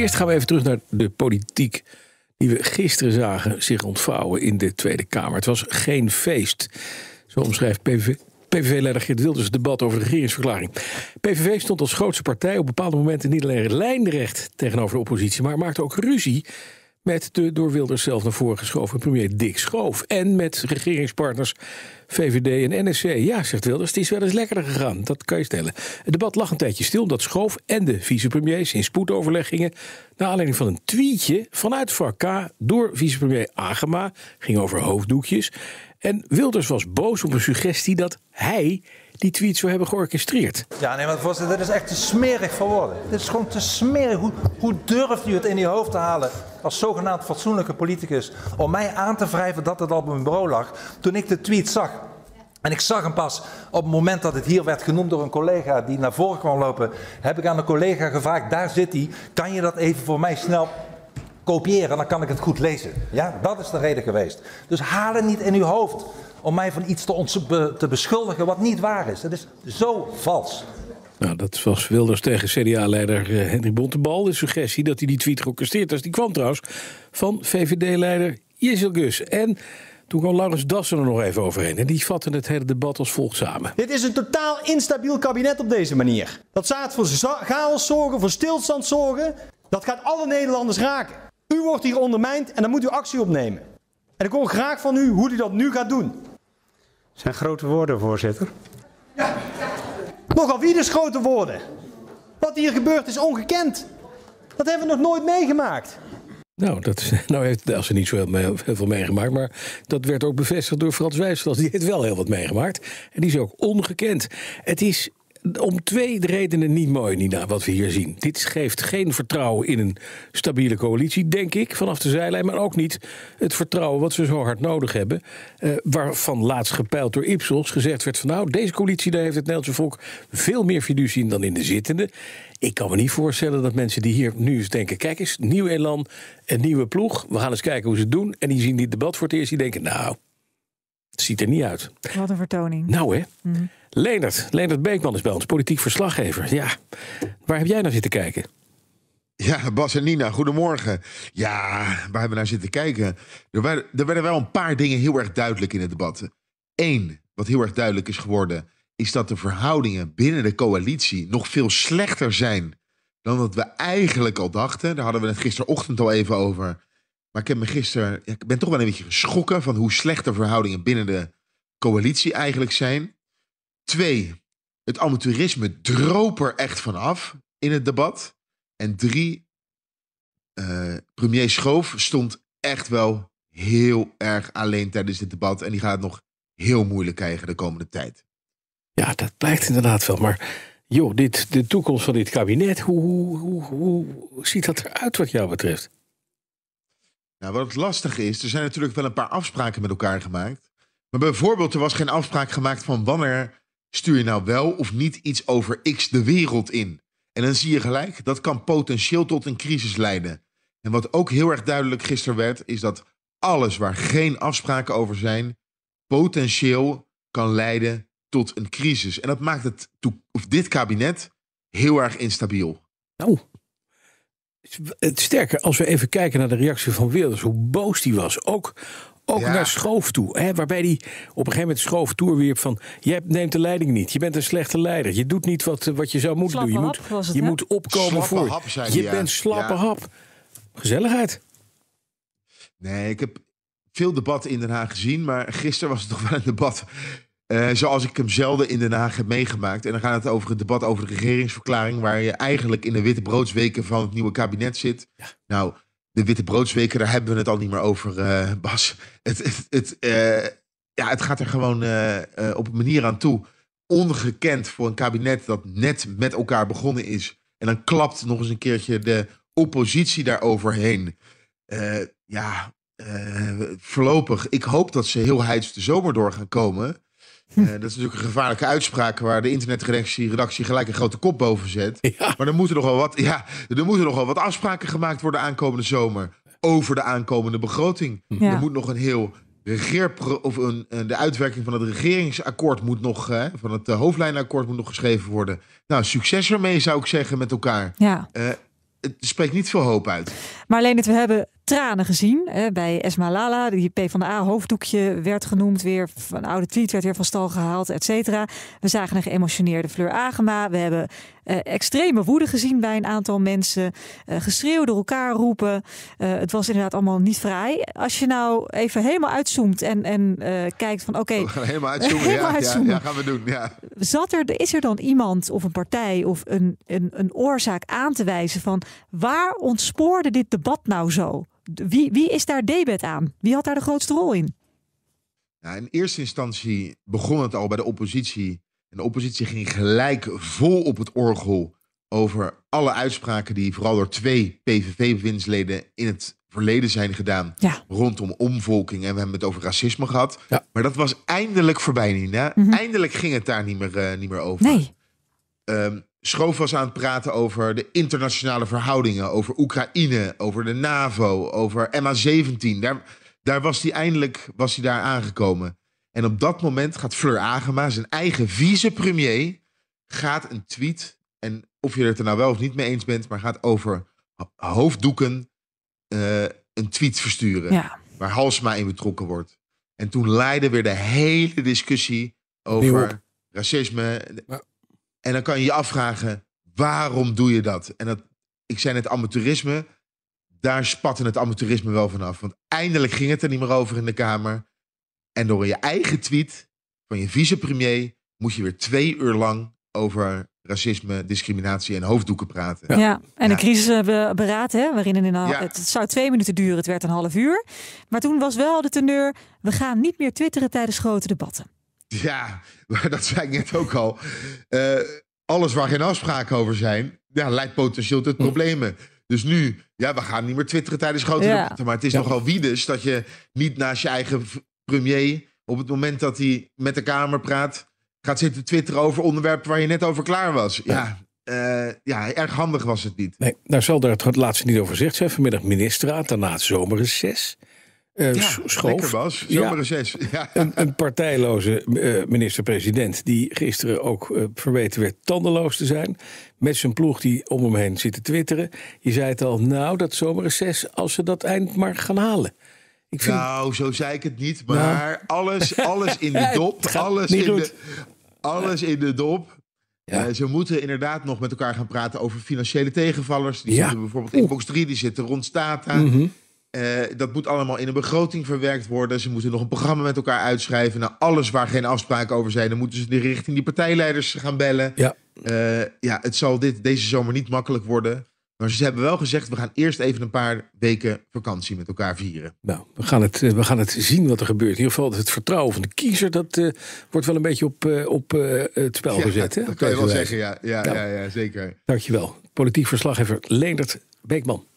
eerst gaan we even terug naar de politiek die we gisteren zagen zich ontvouwen in de Tweede Kamer. Het was geen feest, zo omschrijft PV, PVV-leider Geert Wilders het debat over de regeringsverklaring. PVV stond als grootste partij op bepaalde momenten niet alleen lijnrecht tegenover de oppositie, maar maakte ook ruzie met de door Wilders zelf naar voren geschoven premier Dick Schoof. En met regeringspartners VVD en NSC. Ja, zegt Wilders, het is wel eens lekkerder gegaan. Dat kan je stellen. Het debat lag een tijdje stil omdat Schoof en de vicepremiers in spoedoverleggingen gingen. Naar aanleiding van een tweetje vanuit VK door vicepremier Agema. Ging over hoofddoekjes. En Wilders was boos op een suggestie dat hij die tweet zo hebben georchestreerd. Ja, nee, maar voorzitter, dat is echt te smerig voor woorden. Dit is gewoon te smerig. Hoe, hoe durft u het in uw hoofd te halen als zogenaamd fatsoenlijke politicus om mij aan te wrijven dat het al op mijn bureau lag toen ik de tweet zag? En ik zag hem pas op het moment dat het hier werd genoemd door een collega die naar voren kwam lopen. Heb ik aan de collega gevraagd: daar zit hij, kan je dat even voor mij snel kopiëren? Dan kan ik het goed lezen. Ja, dat is de reden geweest. Dus haal het niet in uw hoofd om mij van iets te, te beschuldigen wat niet waar is. Dat is zo vals. Nou, dat was Wilders tegen CDA-leider eh, Hendrik Bontebal. De suggestie dat hij die tweet georchestreerd is, die kwam trouwens van VVD-leider Jezel Gus. En toen kwam Laurens Dassen er nog even overheen. En die vatten het hele debat als volgt samen. Dit is een totaal instabiel kabinet op deze manier. Dat zaad voor chaos zorgen, voor stilstand zorgen. Dat gaat alle Nederlanders raken. U wordt hier ondermijnd en dan moet u actie opnemen. En ik hoor graag van u hoe u dat nu gaat doen zijn grote woorden, voorzitter. Ja. Nogal wie dus grote woorden. Wat hier gebeurt is ongekend. Dat hebben we nog nooit meegemaakt. Nou, dat, is, nou heeft als ze niet zo heel, veel meegemaakt. Maar dat werd ook bevestigd door Frans Wijssel. Die heeft wel heel wat meegemaakt. En die is ook ongekend. Het is om twee redenen niet mooi, Nina, wat we hier zien. Dit geeft geen vertrouwen in een stabiele coalitie, denk ik, vanaf de zijlijn. Maar ook niet het vertrouwen wat we zo hard nodig hebben. Eh, waarvan laatst gepeild door Ipsos gezegd werd van... nou, deze coalitie daar heeft het Nederlandse volk veel meer fiducie in dan in de zittende. Ik kan me niet voorstellen dat mensen die hier nu eens denken... kijk eens, nieuw elan, een nieuwe ploeg. We gaan eens kijken hoe ze het doen. En die zien dit debat voor het eerst. Die denken, nou, het ziet er niet uit. Wat een vertoning. Nou hè. Mm. Leonard, Leonard Beekman is bij ons, politiek verslaggever. Ja, waar heb jij naar zitten kijken? Ja, Bas en Nina, goedemorgen. Ja, waar hebben we naar zitten kijken? Er werden, er wel een paar dingen heel erg duidelijk in het debat. Eén, wat heel erg duidelijk is geworden, is dat de verhoudingen binnen de coalitie nog veel slechter zijn dan dat we eigenlijk al dachten. Daar hadden we het gisterochtend al even over. Maar ik, heb me gisteren, ik ben toch wel een beetje geschrokken van hoe slecht de verhoudingen binnen de coalitie eigenlijk zijn. Twee, het amateurisme droop er echt vanaf in het debat. En drie, eh, premier Schoof stond echt wel heel erg alleen tijdens dit debat. En die gaat het nog heel moeilijk krijgen de komende tijd. Ja, dat blijkt inderdaad wel. Maar joh, dit, de toekomst van dit kabinet, hoe, hoe, hoe, ziet dat eruit wat jou betreft? Nou, wat lastig is, er zijn natuurlijk wel een paar afspraken met elkaar gemaakt. Maar bijvoorbeeld, er was geen afspraak gemaakt van wanneer stuur je nou wel of niet iets over X de wereld in? En dan zie je gelijk, dat kan potentieel tot een crisis leiden. En wat ook heel erg duidelijk gisteren werd, is dat alles waar geen afspraken over zijn, potentieel kan leiden tot een crisis. En dat maakt het of dit kabinet heel erg instabiel. Nou, het als we even kijken naar de reactie van Wilders, hoe boos die was. Ook ook naar Schoof toe. Hè, waarbij hij op een gegeven moment Schoof wierp van... je neemt de leiding niet, je bent een slechte leider. Je doet niet wat, eh, wat je zou moeten doen. Je, moet, het, je moet opkomen voor... Hap, je bent slappe hap. Gezelligheid. Nee, ik heb veel debat in Den Haag gezien... maar gisteren was het toch wel een debat... Eh, zoals ik hem zelden in Den Haag heb meegemaakt. En dan gaat het over het debat over de regeringsverklaring, waar je eigenlijk in de witte broodsweken van het nieuwe kabinet zit. Nou, de witte broodsweken, daar hebben we het al niet meer over, eh, Bas. Het, het, eh, ja, het gaat er gewoon eh, op een manier aan toe. Ongekend voor een kabinet dat net met elkaar begonnen is. En dan klapt nog eens een keertje de oppositie daaroverheen. ja, voorlopig. Ik hoop dat ze heel heids de zomer door gaan komen. Eh, dat is natuurlijk een gevaarlijke uitspraak waar de internetredactie redactie gelijk een grote kop boven zet. Maar er moeten, nogal wat, ja, er moeten nogal wat afspraken gemaakt worden aankomende zomer over de aankomende begroting. Er moet nog een heel regeer of een, eh, de uitwerking van het regeringsakkoord moet nog, van het eh, hoofdlijnenakkoord moet nog geschreven worden. Nou, succes ermee zou ik zeggen met elkaar. Ja. het spreekt niet veel hoop uit. Maar alleen het, we hebben tranen gezien bij Esma Lala. Die PvdA-hoofddoekje werd genoemd weer. van oude tweet werd weer van stal gehaald, et cetera. We zagen een geëmotioneerde Fleur Agema. We hebben eh, extreme woede gezien bij een aantal mensen. Eh, geschreeuw door elkaar roepen. Eh, het was inderdaad allemaal niet vrij. Als je nou even helemaal uitzoomt en, en eh, kijkt van oké... we gaan helemaal uitzoomen, helemaal ja, uitzoomen. Ja, gaan we doen. Ja. Zat er, is er dan iemand of een partij of een, een, een oorzaak aan te wijzen van... waar ontspoorde dit debat nou zo? Wie, wie is daar debet aan? Wie had daar de grootste rol in? in eerste instantie begon het al bij de oppositie. En de oppositie ging gelijk vol op het orgel over alle uitspraken die vooral door twee PVV-bewindsleden in het verleden zijn gedaan rondom omvolking. En we hebben het over racisme gehad. Maar dat was eindelijk voorbij, Nina. Mhm. Eindelijk ging het daar niet meer, eh, niet meer over. Nee. Ehm, Schoof was aan het praten over de internationale verhoudingen, over Oekraïne, over de NAVO, over MA17. Daar, daar was hij eindelijk was hij daar aangekomen. En op dat moment gaat Fleur Agema, zijn eigen vicepremier, gaat een tweet. En of je het er nou wel of niet mee eens bent, maar gaat over hoofddoeken eh, een tweet versturen. Waar Halsma in betrokken wordt. En toen leidde weer de hele discussie over racisme. En dan kan je je afvragen, waarom doe je dat? En dat, ik zei net amateurisme, daar spatte het amateurisme wel vanaf. Want eindelijk ging het er niet meer over in de Kamer. En door je eigen tweet van je vicepremier moet je weer twee uur lang over racisme, discriminatie en hoofddoeken praten. Ja, en de crisisberaad, eh, hè, waarin in een, het zou twee minuten duren, het werd een half uur. Maar toen was wel de teneur, we gaan niet meer twitteren tijdens grote debatten. Ja, maar dat zei ik net ook al. Eh, alles waar geen afspraken over zijn, ja, leidt potentieel tot problemen. Dus nu, ja, we gaan niet meer twitteren tijdens grote ja. Maar het is nogal dus dat je niet naast je eigen premier... op het moment dat hij met de Kamer praat... gaat zitten twitteren over onderwerpen waar je net over klaar was. Ja, ja, eh, erg handig was het niet. Nee, nou zal daar het laatste niet over gezegd zijn. Vanmiddag ministerraad, daarna het zomerreces uh, ja, was, ja, Een, een partijloze eh, minister-president die gisteren ook uh, verweten werd tandeloos te zijn. Met zijn ploeg die om hem heen zit te twitteren. Je zei het al, nou dat zomerreces als ze dat eind maar gaan halen. Ik vind... Nou, zo zei ik het niet, nou. maar alles, alles in de dop. alles, in de, alles in de dop. Ja. ze moeten inderdaad nog met elkaar gaan praten over financiële tegenvallers. Die zitten bijvoorbeeld in box 3, die zitten rond Stata. Mhm. Eh, dat moet allemaal in een begroting verwerkt worden. Ze moeten nog een programma met elkaar uitschrijven. Nou, alles waar geen afspraken over zijn, dan moeten ze richting die partijleiders gaan bellen. Ja, eh, ja het zal dit, deze zomer niet makkelijk worden. Maar ze hebben wel gezegd, we gaan eerst even een paar weken vakantie met elkaar vieren. Nou, we gaan het, eh, we gaan het zien wat er gebeurt. In ieder geval het vertrouwen van de kiezer, dat wordt wel een beetje op, op het spel gezet. Hè? Dat kan je wel zeggen, ja. Ja, nou, ja, ja, zeker. Dankjewel. Politiek verslaggever Leendert Beekman.